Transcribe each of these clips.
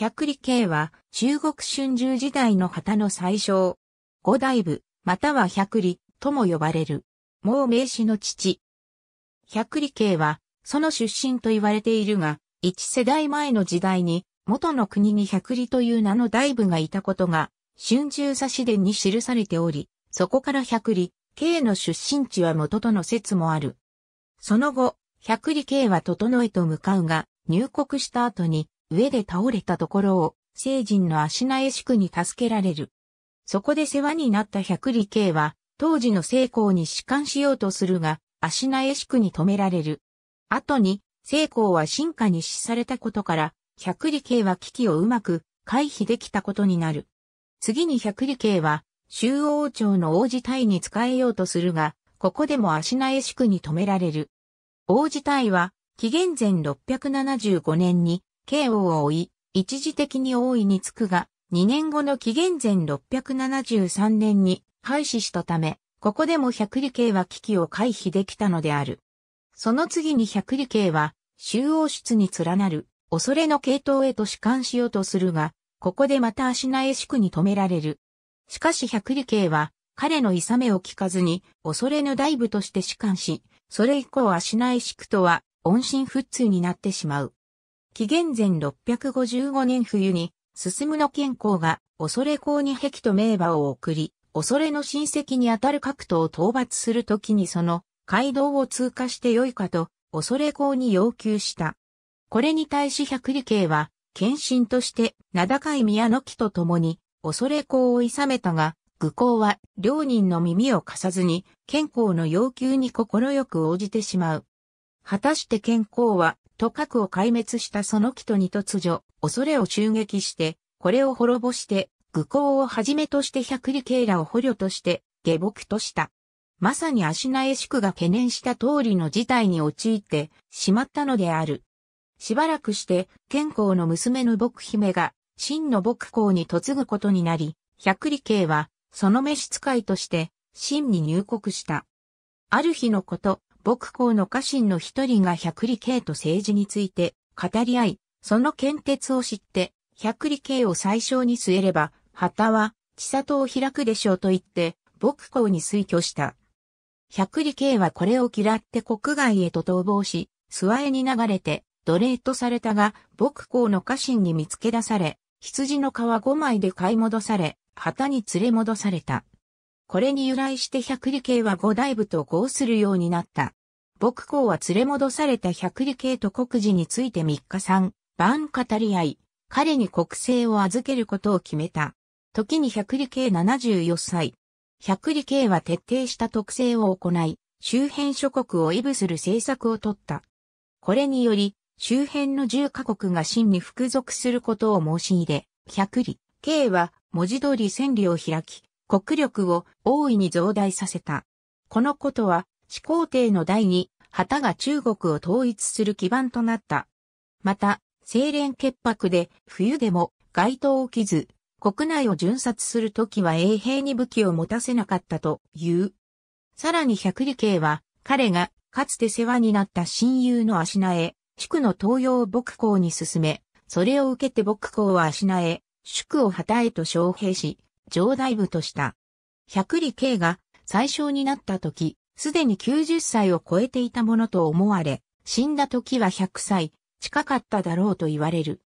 百里慶は中国春秋時代の旗の最小。五大部、または百里とも呼ばれる。もう名詞の父。百里慶は、その出身と言われているが、一世代前の時代に、元の国に百里という名の大部がいたことが、春秋差し伝に記されており、そこから百里、慶の出身地は元との説もある。その後、百里慶は整えと向かうが、入国した後に、上で倒れたところを、聖人の足苗宿に助けられる。そこで世話になった百里慶は、当時の聖公に仕官しようとするが、足苗宿に止められる。後に、聖公は進化に死されたことから、百里慶は危機をうまく回避できたことになる。次に百里慶は、周王朝の王子隊に仕えようとするが、ここでも足苗宿に止められる。王子隊は、紀元前675年に慶応を追い、一時的に王位につくが、2年後の紀元前673年に廃止したため、ここでも百里刑は危機を回避できたのである。その次に百里刑は、周王室に連なる、恐れの系統へと仕官しようとするが、ここでまた足苗宿に止められる。しかし百里刑は、彼のいさめを聞かずに、恐れの大部として仕官し、それ以降足苗宿とは、音信不通になってしまう。紀元前655年冬に、進むの健康が、恐れ公に壁と名馬を送り、恐れの親戚にあたる格闘を討伐するときにその街道を通過してよいかと、恐れ公に要求した。これに対し百里慶は、献身として、名高い宮の木と共に、恐れ公を諌めたが、愚公は、両人の耳を貸さずに、健康の要求に快く応じてしまう。果たして健康は、と核を壊滅したその人に突如、恐れを襲撃して、これを滅ぼして、愚行をはじめとして百里慶らを捕虜として、下僕とした。まさに足苗宿が懸念した通りの事態に陥ってしまったのである。しばらくして、健康の娘の僕姫が、真の僕公に嫁ぐことになり、百里慶は、その召使いとして、真に入国した。ある日のこと、僕校の家臣の一人が百里慶と政治について語り合い、その献鉄を知って、百里慶を最小に据えれば、旗は、千里を開くでしょうと言って、僕校に推挙した。百里慶はこれを嫌って国外へと逃亡し、諏訪へに流れて、奴隷とされたが、僕校の家臣に見つけ出され、羊の皮5枚で買い戻され、旗に連れ戻された。これに由来して百里慶は五大部と合するようになった。牧公は連れ戻された百里系と国事について3日3晩語り合い、彼に国政を預けることを決めた。時に百里系74歳。百里系は徹底した特性を行い、周辺諸国を威舞する政策を取った。これにより、周辺の10カ国が真に服属することを申し入れ、百里、慶は文字通り戦里を開き、国力を大いに増大させた。このことは、始皇帝の第二、旗が中国を統一する基盤となった。また、清廉潔白で冬でも街灯を着ず、国内を巡殺するときは衛兵に武器を持たせなかったという。さらに百里慶は、彼がかつて世話になった親友の足名へ、宿の東洋牧校に進め、それを受けて牧校は足名へ、宿を旗へと招聘し、上代部とした。百里慶が最小になった時、すでに90歳を超えていたものと思われ、死んだ時は100歳、近かっただろうと言われる。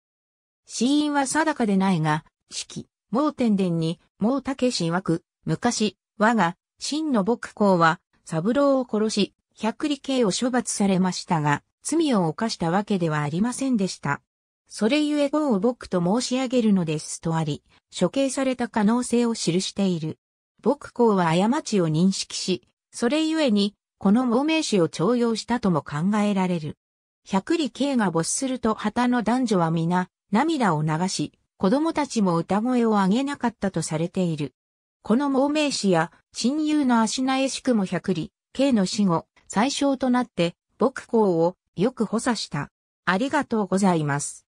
死因は定かでないが、式、盲天伝に、盲武氏曰く、昔、我が、真の牧公は、三郎を殺し、百里刑を処罰されましたが、罪を犯したわけではありませんでした。それゆえ号を僕と申し上げるのですとあり、処刑された可能性を記している。僕公は過ちを認識し、それゆえに、この亡命士を徴用したとも考えられる。百里慶が没すると旗の男女は皆、涙を流し、子供たちも歌声を上げなかったとされている。この亡命士や、親友の足えしくも百里、慶の死後、最小となって、牧校をよく補佐した。ありがとうございます。